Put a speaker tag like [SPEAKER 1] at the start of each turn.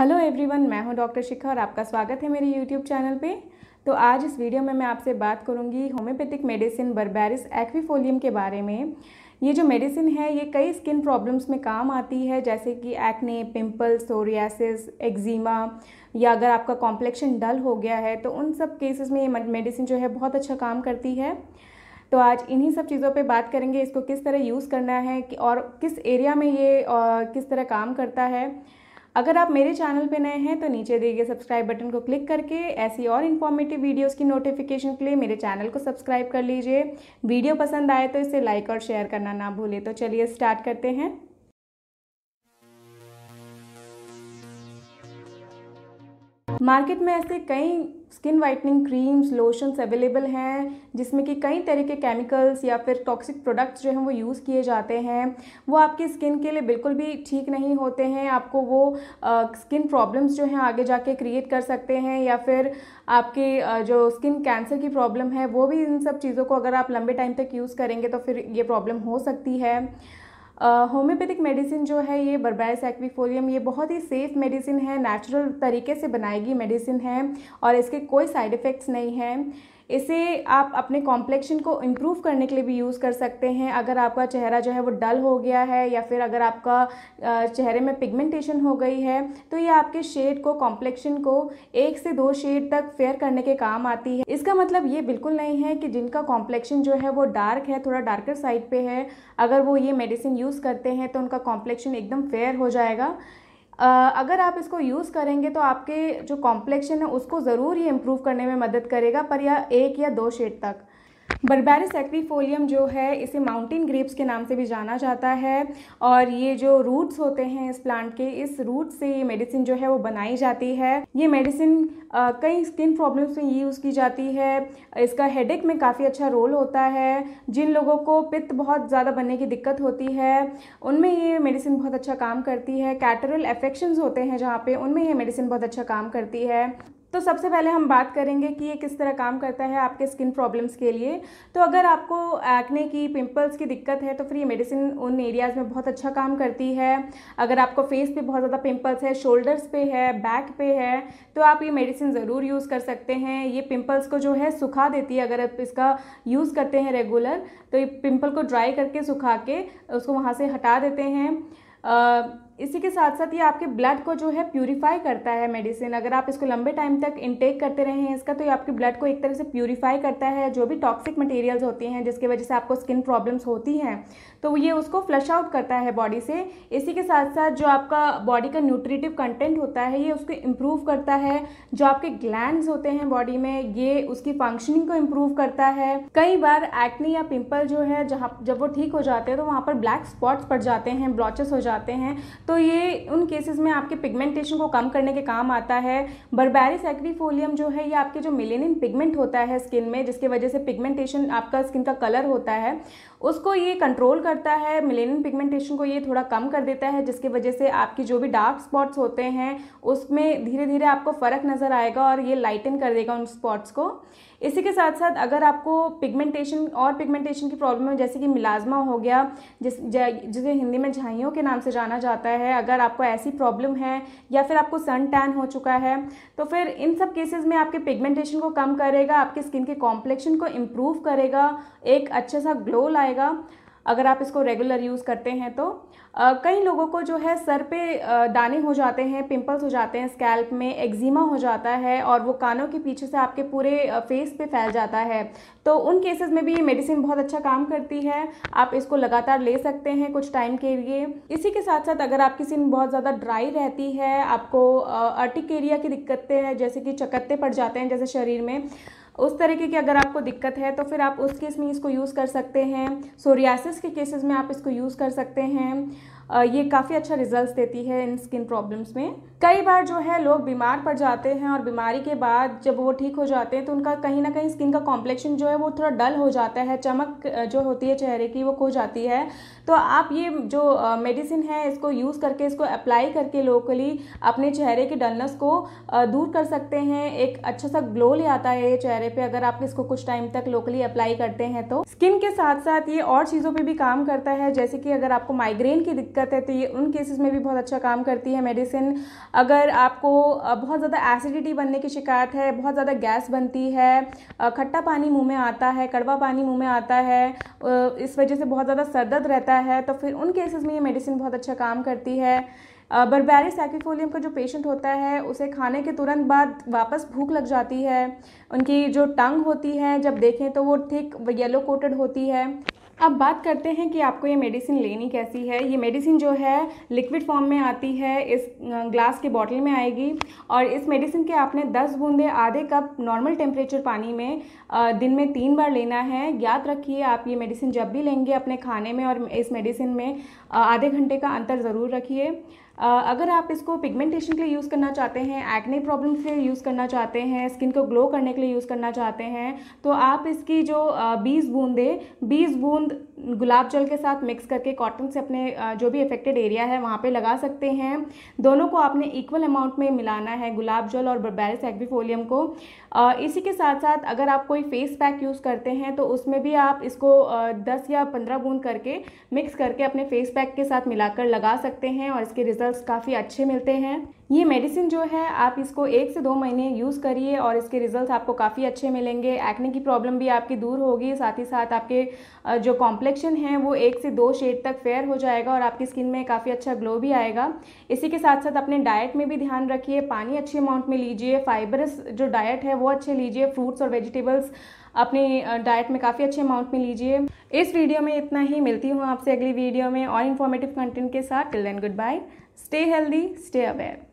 [SPEAKER 1] hello everyone मैं हूं doctor शिखा और आपका स्वागत है मेरे यूट्यूब चैनल पे तो आज इस वीडियो में मैं आपसे बात करूंगी होम्योपैथिक मेडिसिन बर्बेरिस एक्वीफोलियम के बारे में ये जो मेडिसिन है ये कई स्किन प्रॉब्लम्स में काम आती है जैसे कि एक्ने पिंपल सोरियासिस एक्जिमा या अगर आपका कॉम्प्लेक्शन डल हो गया है तो उन सब केसेस में ये मेडिसिन जो है बहुत अच्छा काम करती है तो आज इन्हीं सब चीज़ों पे बात करेंगे इसको किस तरह यूज़ करना है और किस एरिया में ये किस तरह काम करता है अगर आप मेरे चैनल पर नए हैं तो नीचे दिए गए सब्सक्राइब बटन को क्लिक करके ऐसी और इन्फॉर्मेटिव वीडियोज़ की नोटिफिकेशन के लिए मेरे चैनल को सब्सक्राइब कर लीजिए वीडियो पसंद आए तो इसे लाइक और शेयर करना ना भूलें तो चलिए स्टार्ट करते हैं मार्केट में ऐसे कई skin whitening creams lotions available हैं जिसमें कि कई तरह के केमिकल्स या फिर टॉक्सिक प्रोडक्ट्स जो हैं वो यूज़ किए जाते हैं वो आपकी स्किन के लिए बिल्कुल भी ठीक नहीं होते हैं आपको वो स्किन प्रॉब्लम्स जो हैं आगे जाके क्रिएट कर सकते हैं या फिर आपके uh, जो स्किन कैंसर की प्रॉब्लम है वो भी इन सब चीज़ों को अगर आप लंबे टाइम तक यूज़ करेंगे तो फिर ये प्रॉब्लम हो सकती है होम्योपैथिक मेडिसिन जो है ये बर्बैस एक्विफोलियम ये बहुत ही सेफ़ मेडिसिन है नेचुरल तरीके से बनाएगी मेडिसिन है और इसके कोई साइड इफ़ेक्ट्स नहीं हैं इसे आप अपने कॉम्प्लेक्शन को इम्प्रूव करने के लिए भी यूज़ कर सकते हैं अगर आपका चेहरा जो है वो डल हो गया है या फिर अगर आपका चेहरे में पिगमेंटेशन हो गई है तो ये आपके शेड को कॉम्प्लेक्शन को एक से दो शेड तक फेयर करने के काम आती है इसका मतलब ये बिल्कुल नहीं है कि जिनका कॉम्प्लेक्शन जो है वो डार्क है थोड़ा डार्कर साइड पर है अगर वो ये मेडिसिन यूज़ करते हैं तो उनका कॉम्प्लेक्शन एकदम फेयर हो जाएगा अगर आप इसको यूज़ करेंगे तो आपके जो कॉम्प्लेक्शन है उसको ज़रूर ये इम्प्रूव करने में मदद करेगा पर यह एक या दो शेड तक बर्बेरिस एक्वीफोलियम जो है इसे माउंटेन ग्रेप्स के नाम से भी जाना जाता है और ये जो रूट्स होते हैं इस प्लांट के इस रूट से ये मेडिसिन जो है वो बनाई जाती है ये मेडिसिन कई स्किन प्रॉब्लम्स में यूज़ की जाती है इसका हेडेक में काफ़ी अच्छा रोल होता है जिन लोगों को पित्त बहुत ज़्यादा बनने की दिक्कत होती है उनमें ये मेडिसिन बहुत अच्छा काम करती है कैटरल एफेक्शन होते हैं जहाँ पे उनमें ये मेडिसिन बहुत अच्छा काम करती है तो सबसे पहले हम बात करेंगे कि ये किस तरह काम करता है आपके स्किन प्रॉब्लम्स के लिए तो अगर आपको एक्ने की पिंपल्स की दिक्कत है तो फिर ये मेडिसिन उन एरियाज़ में बहुत अच्छा काम करती है अगर आपको फेस पे बहुत ज़्यादा पिंपल्स है शोल्डर्स पे है बैक पे है तो आप ये मेडिसिन ज़रूर यूज़ कर सकते हैं ये पिम्पल्स को जो है सुखा देती है अगर आप इसका यूज़ करते हैं रेगुलर तो ये पिम्पल को ड्राई करके सुखा के उसको वहाँ से हटा देते हैं इसी के साथ साथ ये आपके ब्लड को जो है प्यूरीफाई करता है मेडिसिन अगर आप इसको लंबे टाइम तक इनटेक करते रहे हैं इसका तो ये आपके ब्लड को एक तरह से प्यूरीफाई करता है जो भी टॉक्सिक मटेरियल्स होती हैं जिसकी वजह से आपको स्किन प्रॉब्लम्स होती हैं तो ये उसको फ्लश आउट करता है बॉडी से इसी के साथ साथ जो आपका बॉडी का न्यूट्रिटिव कंटेंट होता है ये उसको इम्प्रूव करता है जो आपके ग्लैंड होते हैं बॉडी में ये उसकी फंक्शनिंग को इम्प्रूव करता है कई बार एक्नी या पिंपल जो है जहाँ जब वो ठीक हो जाते हैं तो वहाँ पर ब्लैक स्पॉट्स पड़ जाते हैं ब्लॉचेस हो जाते हैं तो ये उन केसेस में आपके पिगमेंटेशन को कम करने के काम आता है बर्बेरिस एक्रीफोलियम जो है ये आपके जो मिलेनिन पिगमेंट होता है स्किन में जिसके वजह से पिगमेंटेशन आपका स्किन का कलर होता है उसको ये कंट्रोल करता है मिलेनिन पिगमेंटेशन को ये थोड़ा कम कर देता है जिसकी वजह से आपकी जो भी डार्क स्पॉट्स होते हैं उसमें धीरे धीरे आपको फ़र्क नज़र आएगा और ये लाइटन कर देगा उन स्पॉट्स को इसी के साथ साथ अगर आपको पिगमेंटेशन और पिगमेंटेशन की प्रॉब्लम है जैसे कि मिलाजमा हो गया जिस जिसे हिंदी में झाइयों के नाम से जाना जाता है है अगर आपको ऐसी प्रॉब्लम है या फिर आपको सन टैन हो चुका है तो फिर इन सब केसेस में आपके पिगमेंटेशन को कम करेगा आपके स्किन के कॉम्प्लेक्शन को इम्प्रूव करेगा एक अच्छा सा ग्लो लाएगा अगर आप इसको रेगुलर यूज़ करते हैं तो कई लोगों को जो है सर पे दाने हो जाते हैं पिंपल्स हो जाते हैं स्कैल्प में एक्जिमा हो जाता है और वो कानों के पीछे से आपके पूरे फेस पे फैल जाता है तो उन केसेस में भी ये मेडिसिन बहुत अच्छा काम करती है आप इसको लगातार ले सकते हैं कुछ टाइम के लिए इसी के साथ साथ अगर आपकी स्किन बहुत ज़्यादा ड्राई रहती है आपको अर्टिकेरिया की दिक्कतें हैं जैसे कि चकत्ते पड़ जाते हैं जैसे शरीर में उस तरीके की अगर आपको दिक्कत है तो फिर आप उस केस में इसको यूज़ कर सकते हैं सोरियासिस के केसेस में आप इसको यूज़ कर सकते हैं ये काफ़ी अच्छा रिजल्ट देती है इन स्किन प्रॉब्लम्स में कई बार जो है लोग बीमार पड़ जाते हैं और बीमारी के बाद जब वो ठीक हो जाते हैं तो उनका कहीं ना कहीं स्किन का कॉम्प्लेक्शन जो है वो थोड़ा डल हो जाता है चमक जो होती है चेहरे की वो खो जाती है तो आप ये जो मेडिसिन है इसको यूज़ करके इसको अप्लाई करके लोकली अपने चेहरे की डलनेस को दूर कर सकते हैं एक अच्छा सा ग्लो ले आता है ये चेहरे पर अगर आप इसको कुछ टाइम तक लोकली अप्लाई करते हैं तो स्किन के साथ साथ ये और चीज़ों पर भी काम करता है जैसे कि अगर आपको माइग्रेन की दिक्कत दिक्कत है तो ये उन केसेस में भी बहुत अच्छा काम करती है मेडिसिन अगर आपको बहुत ज़्यादा एसिडिटी बनने की शिकायत है बहुत ज़्यादा गैस बनती है खट्टा पानी मुँह में आता है कड़वा पानी मुँह में आता है इस वजह से बहुत ज़्यादा सरदर्द रहता है तो फिर उन केसेस में ये मेडिसिन बहुत अच्छा काम करती है बर्बेरिस एक्विफोलियम का जो पेशेंट होता है उसे खाने के तुरंत बाद वापस भूख लग जाती है उनकी जो टंग होती है जब देखें तो वो थिक येलो कोटेड होती है अब बात करते हैं कि आपको ये मेडिसिन लेनी कैसी है ये मेडिसिन जो है लिक्विड फॉर्म में आती है इस ग्लास के बॉटल में आएगी और इस मेडिसिन के आपने 10 बूंदे आधे कप नॉर्मल टेम्परेचर पानी में दिन में तीन बार लेना है याद रखिए आप ये मेडिसिन जब भी लेंगे अपने खाने में और इस मेडिसिन में आधे घंटे का अंतर ज़रूर रखिए अगर आप इसको पिगमेंटेशन के लिए यूज़ करना चाहते हैं एक्ने प्रॉब्लम के लिए यूज़ करना चाहते हैं स्किन को ग्लो करने के लिए यूज़ करना चाहते हैं तो आप इसकी जो बीस बूंदे बीस बूंद गुलाब जल के साथ मिक्स करके कॉटन से अपने जो भी इफेक्टेड एरिया है वहाँ पे लगा सकते हैं दोनों को आपने इक्वल अमाउंट में मिलाना है गुलाब जल और बर्बेरिस एग्विफोलियम को इसी के साथ साथ अगर आप कोई फेस पैक यूज़ करते हैं तो उसमें भी आप इसको दस या पंद्रह बूंद करके मिक्स करके अपने फेस पैक के साथ मिलाकर लगा सकते हैं और इसके रिजल्ट काफ़ी अच्छे मिलते हैं ये मेडिसिन जो है आप इसको एक से दो महीने यूज़ करिए और इसके रिजल्ट आपको काफ़ी अच्छे मिलेंगे एक्ने की प्रॉब्लम भी आपकी दूर होगी साथ ही साथ आपके जो कॉम्प्लेक्शन है वो एक से दो शेड तक फेयर हो जाएगा और आपकी स्किन में काफ़ी अच्छा ग्लो भी आएगा इसी के साथ साथ अपने डाइट में भी ध्यान रखिए पानी अच्छे अमाउंट में लीजिए फाइबरस जो डाइट है वो अच्छे लीजिए फ्रूट्स और वेजिटेबल्स अपने डाइट में काफ़ी अच्छे अमाउंट में लीजिए इस वीडियो में इतना ही मिलती हूँ आपसे अगली वीडियो में और इन्फॉर्मेटिव कंटेंट के साथ till then goodbye stay healthy stay aware